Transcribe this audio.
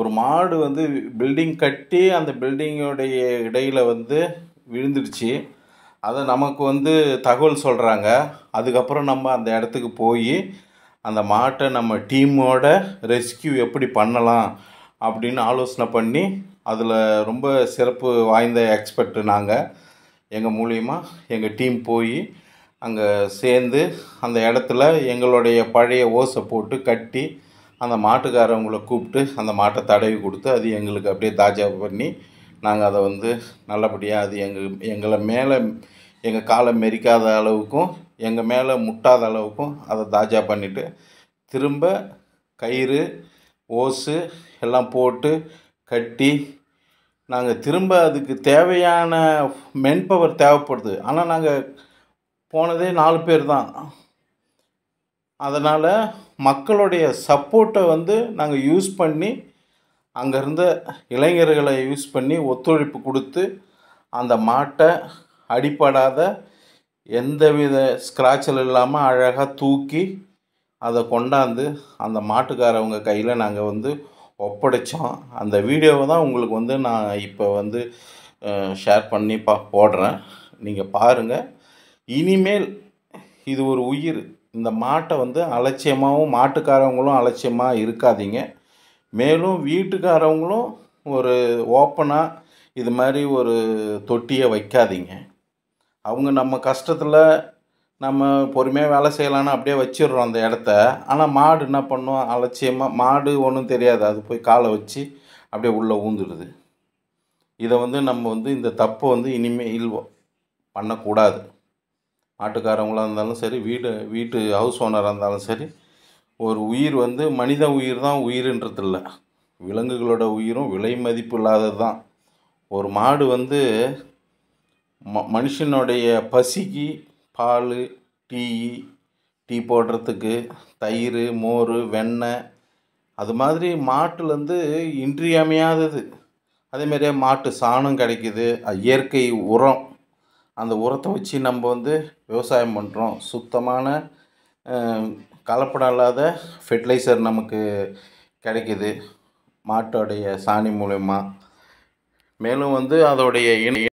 ஒரு மாடு வந்து பில்டிங் கட்டி அந்த பில்டிங்கோடைய இடையில் வந்து விழுந்துடுச்சு அதை நமக்கு வந்து தகவல் சொல்கிறாங்க அதுக்கப்புறம் நம்ம அந்த இடத்துக்கு போய் அந்த மாட்டை நம்ம டீமோட ரெஸ்கியூ எப்படி பண்ணலாம் அப்படின்னு ஆலோசனை பண்ணி அதில் ரொம்ப சிறப்பு வாய்ந்த எக்ஸ்பர்ட்டு நாங்கள் எங்கள் மூலியமாக எங்கள் டீம் போய் அங்கே சேர்ந்து அந்த இடத்துல எங்களுடைய பழைய ஓசை போட்டு கட்டி அந்த மாட்டுக்காரவங்களை கூப்பிட்டு அந்த மாட்டை தடவி கொடுத்து அது எங்களுக்கு அப்படியே தாஜா பண்ணி நாங்கள் அதை வந்து நல்லபடியாக அது எங்கள் எங்களை மேலே எங்கள் காலை மெரிக்காத அளவுக்கும் எங்கள் மேலே முட்டாத அளவுக்கும் அதை தாஜா பண்ணிவிட்டு திரும்ப கயிறு ஓசு எல்லாம் போட்டு கட்டி நாங்கள் திரும்ப அதுக்கு தேவையான மென்பவர் தேவைப்படுது ஆனால் நாங்கள் போனதே நாலு பேர் தான் அதனால் மக்களுடைய சப்போர்ட்டை வந்து நாங்கள் யூஸ் பண்ணி அங்கே இருந்த இளைஞர்களை யூஸ் பண்ணி ஒத்துழைப்பு கொடுத்து அந்த மாட்டை அடிப்படாத எந்தவித ஸ்க்ராட்சல் இல்லாமல் அழகாக தூக்கி அதை கொண்டாந்து அந்த மாட்டுக்காரவங்க கையில் நாங்கள் வந்து ஒப்படைச்சோம் அந்த வீடியோவை தான் உங்களுக்கு வந்து நான் இப்போ வந்து ஷேர் பண்ணி பா போடுறேன் நீங்கள் பாருங்கள் இனிமேல் இது ஒரு உயிர் இந்த மாட்டை வந்து அலட்சியமாகவும் மாட்டுக்காரவங்களும் அலட்சியமாக இருக்காதீங்க மேலும் வீட்டுக்காரவங்களும் ஒரு ஓப்பனாக இது மாதிரி ஒரு தொட்டியை வைக்காதீங்க அவங்க நம்ம கஷ்டத்தில் நம்ம பொறுமையாக வேலை செய்யலான்னு அப்படியே வச்சிடுறோம் அந்த இடத்த ஆனால் மாடு என்ன பண்ணும் அலட்சியமாக மாடு ஒன்றும் தெரியாது அது போய் காலை வச்சு அப்படியே உள்ளே ஊந்துடுது இதை வந்து நம்ம வந்து இந்த தப்பை வந்து இனிமேல் பண்ணக்கூடாது ஆட்டுக்காரவங்களாக இருந்தாலும் சரி வீடு வீட்டு ஹவுஸ் ஓனராக இருந்தாலும் சரி ஒரு உயிர் வந்து மனித உயிர் தான் இல்லை விலங்குகளோட உயிரும் விலை மதிப்பு இல்லாதது தான் ஒரு மாடு வந்து ம மனுஷனுடைய பசிக்கு பால் டீ டீ போடுறதுக்கு தயிர் மோர் வெண்ணெய் அது மாதிரி மாட்டுலேருந்து இன்றியமையாதது அதேமாதிரியே மாட்டு சாணம் கிடைக்கிது இயற்கை உரம் அந்த உரத்தை வச்சு நம்ம வந்து விவசாயம் பண்ணுறோம் சுத்தமான கலப்படம் இல்லாத ஃபெர்டிலைசர் நமக்கு கிடைக்கிது மாட்டோடைய சாணி மூலயமா மேலும் வந்து அதோடைய